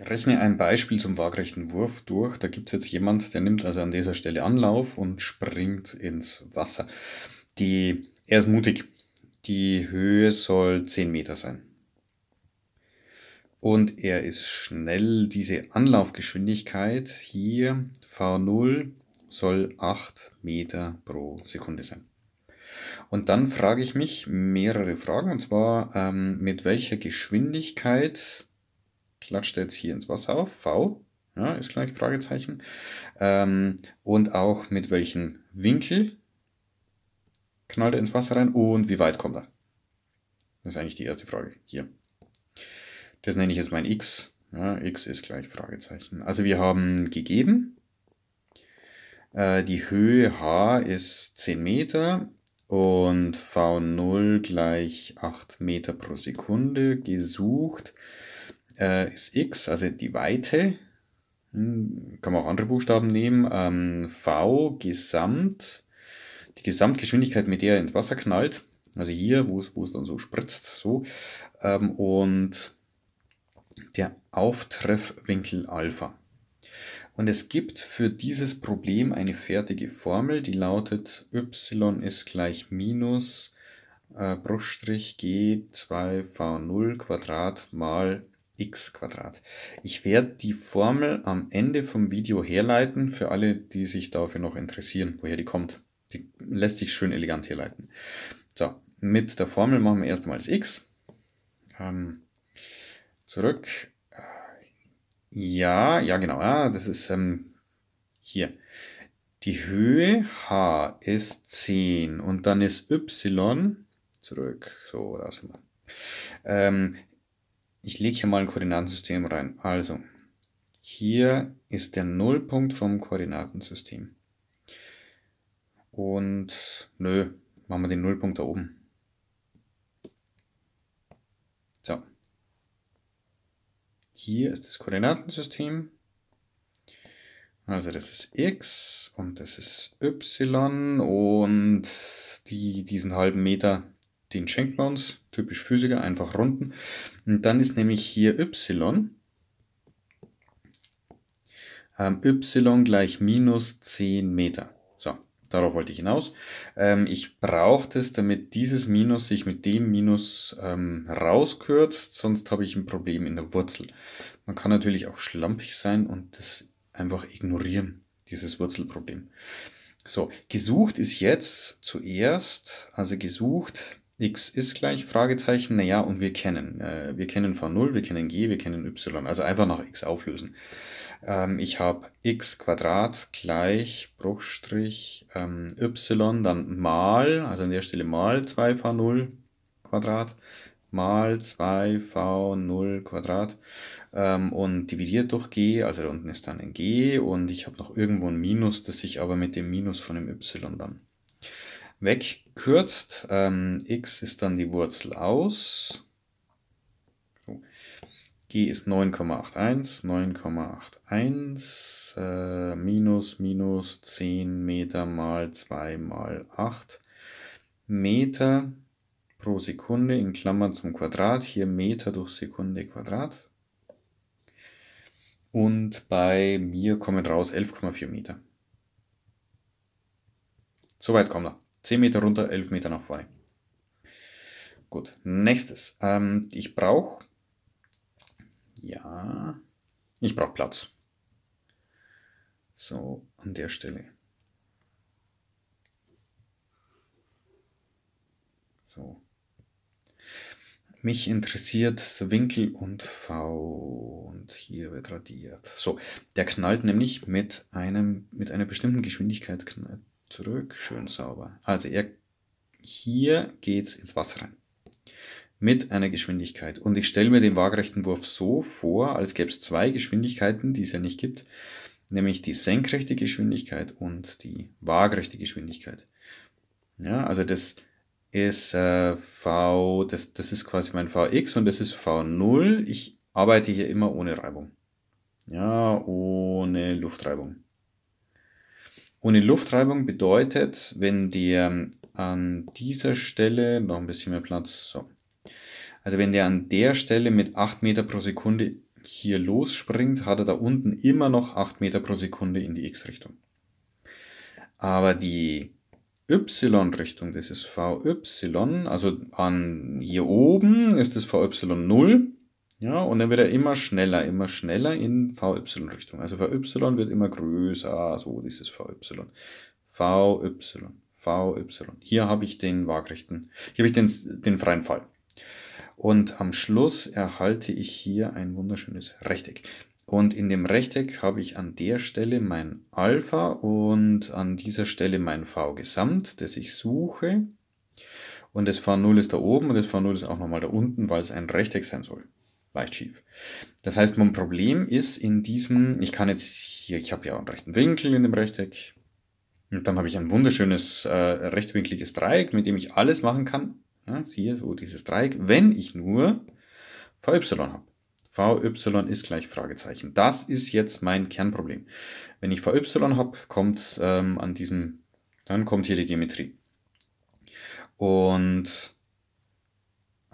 Ich rechne ein Beispiel zum waagrechten Wurf durch. Da gibt es jetzt jemand, der nimmt also an dieser Stelle Anlauf und springt ins Wasser. Die, er ist mutig. Die Höhe soll 10 Meter sein. Und er ist schnell. Diese Anlaufgeschwindigkeit hier, V0, soll 8 Meter pro Sekunde sein. Und dann frage ich mich mehrere Fragen, und zwar ähm, mit welcher Geschwindigkeit klatscht er jetzt hier ins Wasser auf. V ja, ist gleich Fragezeichen. Ähm, und auch mit welchem Winkel knallt er ins Wasser rein und wie weit kommt er? Das ist eigentlich die erste Frage hier. Das nenne ich jetzt mein x. Ja, x ist gleich Fragezeichen. Also wir haben gegeben. Äh, die Höhe h ist 10 Meter und v0 gleich 8 Meter pro Sekunde gesucht äh, ist x, also die Weite. Hm, kann man auch andere Buchstaben nehmen. Ähm, v Gesamt, die Gesamtgeschwindigkeit, mit der er ins Wasser knallt. Also hier, wo es, wo es dann so spritzt, so. Ähm, und der Auftreffwinkel Alpha. Und es gibt für dieses Problem eine fertige Formel, die lautet y ist gleich minus äh, Bruchstrich g2v0 Quadrat mal x Quadrat. Ich werde die Formel am Ende vom Video herleiten, für alle, die sich dafür noch interessieren, woher die kommt. Die lässt sich schön elegant herleiten. So, mit der Formel machen wir erstmal das x. Ähm, zurück. Ja, ja genau, ja, das ist ähm, hier. Die Höhe h ist 10 und dann ist y, zurück, so, da sind wir. Ähm, ich lege hier mal ein Koordinatensystem rein. Also, hier ist der Nullpunkt vom Koordinatensystem. Und nö, machen wir den Nullpunkt da oben. So. Hier ist das Koordinatensystem. Also das ist x und das ist y und die, diesen halben Meter den schenken wir uns, typisch Physiker, einfach runden. Und dann ist nämlich hier y, ähm, y gleich minus 10 Meter. So, darauf wollte ich hinaus. Ähm, ich brauche das, damit dieses Minus sich mit dem Minus ähm, rauskürzt, sonst habe ich ein Problem in der Wurzel. Man kann natürlich auch schlampig sein und das einfach ignorieren, dieses Wurzelproblem. So, gesucht ist jetzt zuerst, also gesucht x ist gleich Fragezeichen, naja, und wir kennen. Äh, wir kennen v0, wir kennen g, wir kennen y. Also einfach nach x auflösen. Ähm, ich habe x Quadrat gleich Bruchstrich ähm, y, dann mal, also an der Stelle mal 2v0 Quadrat, mal 2v0 Quadrat ähm, und dividiert durch g, also da unten ist dann ein g und ich habe noch irgendwo ein Minus, das ich aber mit dem Minus von dem y dann wegkürzt. Ähm, x ist dann die Wurzel aus. So. g ist 9,81, 9,81 äh, minus minus 10 Meter mal 2 mal 8 Meter pro Sekunde in Klammern zum Quadrat, hier Meter durch Sekunde Quadrat. Und bei mir kommen raus 11,4 Meter. So weit kommen wir. 10 Meter runter, 11 Meter nach vorne. Gut, nächstes. Ähm, ich brauche. Ja. Ich brauche Platz. So, an der Stelle. So. Mich interessiert Winkel und V. Und hier wird radiert. So, der knallt nämlich mit, einem, mit einer bestimmten Geschwindigkeit, knallt, zurück, schön sauber. Also er, hier geht's ins Wasser rein. Mit einer Geschwindigkeit. Und ich stelle mir den waagrechten Wurf so vor, als gäbe es zwei Geschwindigkeiten, die es ja nicht gibt. Nämlich die senkrechte Geschwindigkeit und die waagrechte Geschwindigkeit. Ja, also das ist äh, V, das, das ist quasi mein Vx und das ist V0. Ich arbeite hier immer ohne Reibung. Ja, ohne Luftreibung. Ohne Luftreibung bedeutet, wenn der ähm, an dieser Stelle, noch ein bisschen mehr Platz, so. Also wenn der an der Stelle mit 8 Meter pro Sekunde hier losspringt, hat er da unten immer noch 8 Meter pro Sekunde in die X-Richtung. Aber die Y-Richtung, das ist VY, also an hier oben ist das VY 0 ja, und dann wird er immer schneller, immer schneller in VY-Richtung. Also VY wird immer größer, so dieses VY. VY, VY. Hier habe ich den waagrechten, hier habe ich den, den freien Fall. Und am Schluss erhalte ich hier ein wunderschönes Rechteck. Und in dem Rechteck habe ich an der Stelle mein Alpha und an dieser Stelle mein V Gesamt, das ich suche. Und das V0 ist da oben und das V0 ist auch nochmal da unten, weil es ein Rechteck sein soll leicht schief. Das heißt, mein Problem ist in diesem, ich kann jetzt hier, ich habe ja einen rechten Winkel in dem Rechteck und dann habe ich ein wunderschönes äh, rechtwinkliges Dreieck, mit dem ich alles machen kann. Ja, hier so dieses Dreieck, wenn ich nur Vy habe. Vy ist gleich Fragezeichen. Das ist jetzt mein Kernproblem. Wenn ich Vy habe, kommt ähm, an diesem, dann kommt hier die Geometrie. Und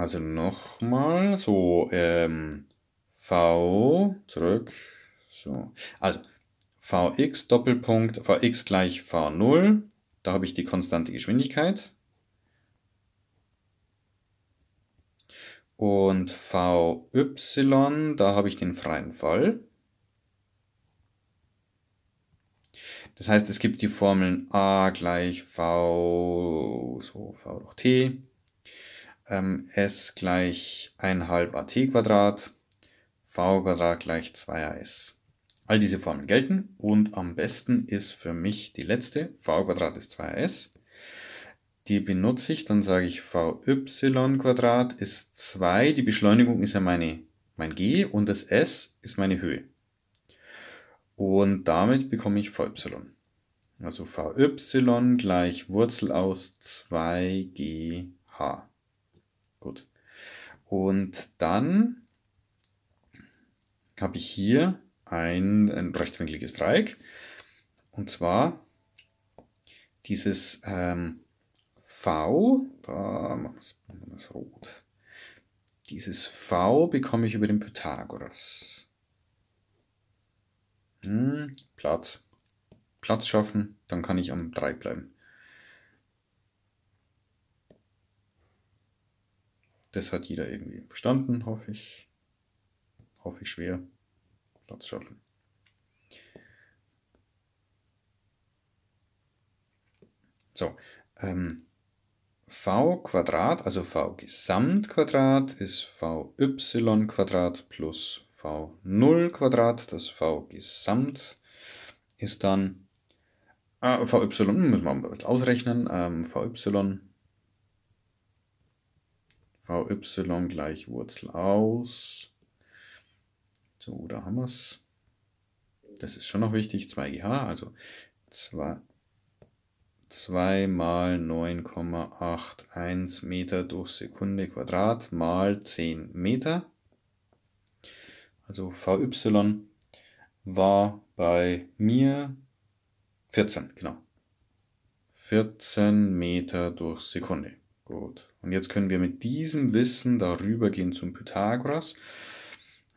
also nochmal, so, ähm, V, zurück, so. Also, Vx Doppelpunkt, Vx gleich V0, da habe ich die konstante Geschwindigkeit. Und Vy, da habe ich den freien Fall. Das heißt, es gibt die Formeln a gleich v, so v durch t, ähm, s gleich halb at Quadrat, v Quadrat gleich 2as. All diese Formeln gelten und am besten ist für mich die letzte, v Quadrat ist 2as. Die benutze ich, dann sage ich vy Quadrat ist 2, die Beschleunigung ist ja meine, mein g und das s ist meine Höhe. Und damit bekomme ich vy. Also vy gleich Wurzel aus 2gh. Gut. Und dann habe ich hier ein, ein rechtwinkliges Dreieck. Und zwar dieses ähm, V, da machen wir es rot. Dieses V bekomme ich über den Pythagoras. Hm, Platz. Platz schaffen, dann kann ich am Dreieck bleiben. Das hat jeder irgendwie verstanden, hoffe ich. Hoffe ich schwer. Platz schaffen. So, ähm, v Quadrat, also v Gesamtquadrat ist vy Quadrat plus v0 Quadrat, das v Gesamt ist dann äh, ah, vy, müssen wir mal ausrechnen, ähm, vy vy gleich Wurzel aus. So, da haben wir es. Das ist schon noch wichtig, 2gh, also 2, 2 mal 9,81 Meter durch Sekunde Quadrat mal 10 Meter. Also vy war bei mir 14, genau. 14 Meter durch Sekunde. Gut. Und jetzt können wir mit diesem Wissen darüber gehen zum Pythagoras.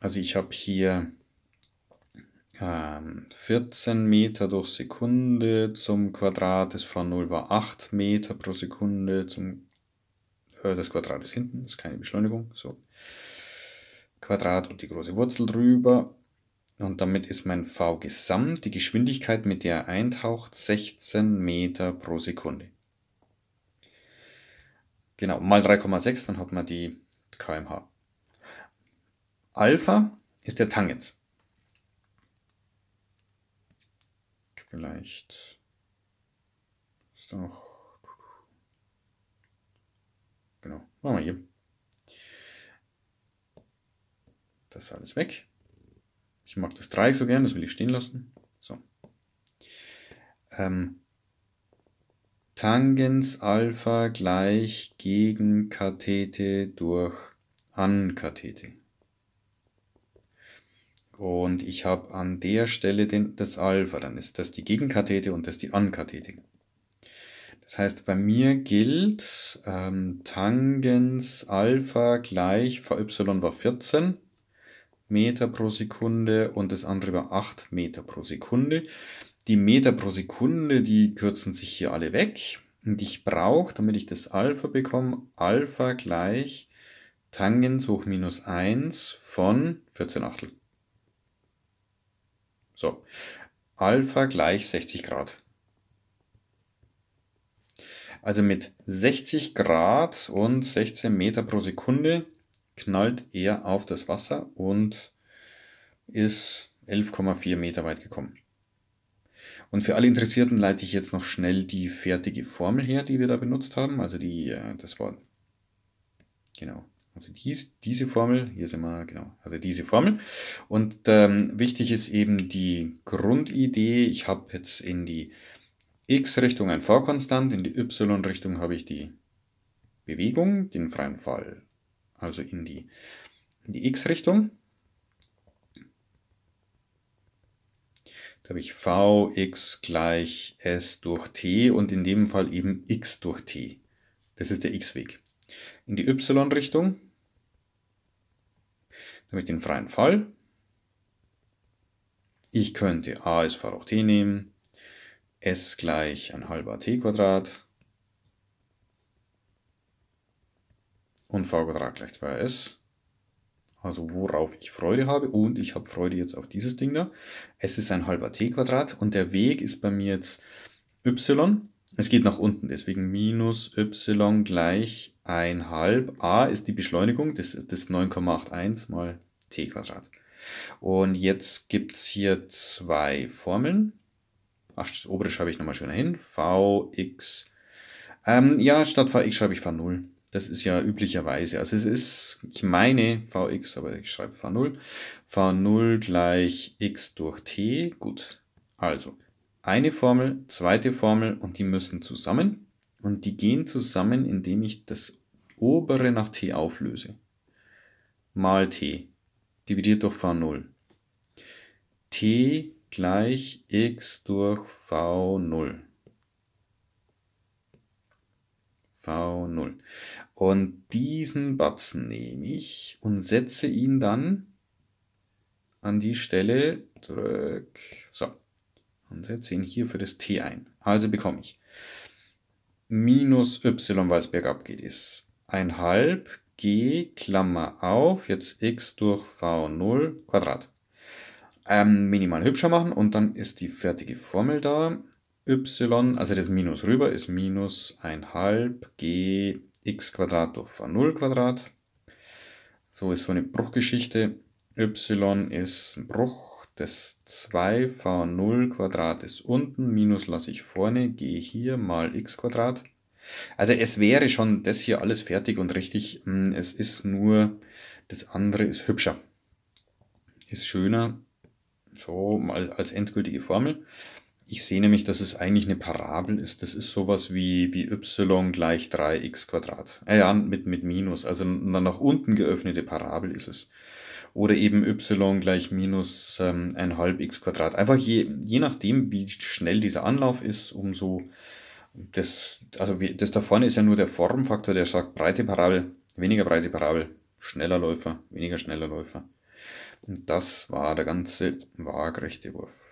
Also ich habe hier ähm, 14 Meter durch Sekunde zum Quadrat das von 0 war 8 Meter pro Sekunde zum äh, das Quadrat ist hinten, ist keine Beschleunigung. So. Quadrat und die große Wurzel drüber. Und damit ist mein V gesamt, die Geschwindigkeit, mit der er eintaucht, 16 Meter pro Sekunde. Genau, mal 3,6, dann hat man die kmh. Alpha ist der Tangens. Vielleicht ist noch. Genau, machen wir hier. Das ist alles weg. Ich mag das Dreieck so gern, das will ich stehen lassen. So. Ähm, Tangens Alpha gleich gegen Kathete durch Ankathete. Und ich habe an der Stelle den, das Alpha, dann ist das die Gegenkathete und das die Ankathete. Das heißt, bei mir gilt ähm, Tangens Alpha gleich, Vy war 14 Meter pro Sekunde und das andere war 8 Meter pro Sekunde. Die Meter pro Sekunde, die kürzen sich hier alle weg. Und ich brauche, damit ich das Alpha bekomme, Alpha gleich Tangens hoch minus 1 von 14 Achtel. So, Alpha gleich 60 Grad. Also mit 60 Grad und 16 Meter pro Sekunde knallt er auf das Wasser und ist 11,4 Meter weit gekommen. Und für alle Interessierten leite ich jetzt noch schnell die fertige Formel her, die wir da benutzt haben. Also die, äh, das war, genau, also dies, diese Formel, hier sind wir, genau, also diese Formel. Und ähm, wichtig ist eben die Grundidee. Ich habe jetzt in die x-Richtung ein V-Konstant, in die y-Richtung habe ich die Bewegung, den freien Fall. Also in die, in die x-Richtung. Da habe ich Vx gleich S durch T und in dem Fall eben x durch T. Das ist der x-Weg. In die y-Richtung, da habe ich den freien Fall. Ich könnte a ist v durch t nehmen, s gleich ein halber t Quadrat und v Quadrat gleich 2s also worauf ich Freude habe und ich habe Freude jetzt auf dieses Ding da. Es ist ein halber t-Quadrat und der Weg ist bei mir jetzt y. Es geht nach unten, deswegen minus y gleich 1,5. a ist die Beschleunigung, das ist das 9,81 mal t Quadrat. Und jetzt gibt es hier zwei Formeln. Ach, das obere schreibe ich nochmal schöner hin. Vx. Ähm, ja, statt Vx schreibe ich V0. Das ist ja üblicherweise. Also es ist, ich meine Vx, aber ich schreibe V0. V0 gleich x durch t. Gut. Also eine Formel, zweite Formel und die müssen zusammen. Und die gehen zusammen, indem ich das obere nach t auflöse. Mal t. Dividiert durch V0. t gleich x durch V0. V0. Und diesen Batzen nehme ich und setze ihn dann an die Stelle zurück. So. Und setze ihn hier für das T ein. Also bekomme ich minus y, weil es bergab geht, ist 1,5 g, Klammer auf, jetzt x durch v0 Quadrat. Ähm, minimal hübscher machen und dann ist die fertige Formel da y, also das Minus rüber ist minus 1,5 g x Quadrat durch v0 Quadrat. So ist so eine Bruchgeschichte. y ist ein Bruch, das 2 v0 Quadrat ist unten, minus lasse ich vorne, g hier mal x Quadrat. Also es wäre schon das hier alles fertig und richtig. Hm, es ist nur, das andere ist hübscher. Ist schöner. So, als, als endgültige Formel. Ich sehe nämlich, dass es eigentlich eine Parabel ist. Das ist sowas wie, wie y gleich 3x Quadrat. Äh ja, mit, mit Minus. Also eine nach unten geöffnete Parabel ist es. Oder eben y gleich minus ähm, halb x Quadrat. Einfach je, je nachdem, wie schnell dieser Anlauf ist, umso das, also wie, das da vorne ist ja nur der Formfaktor, der sagt breite Parabel, weniger breite Parabel, schneller Läufer, weniger schneller Läufer. Und das war der ganze waagrechte Wurf.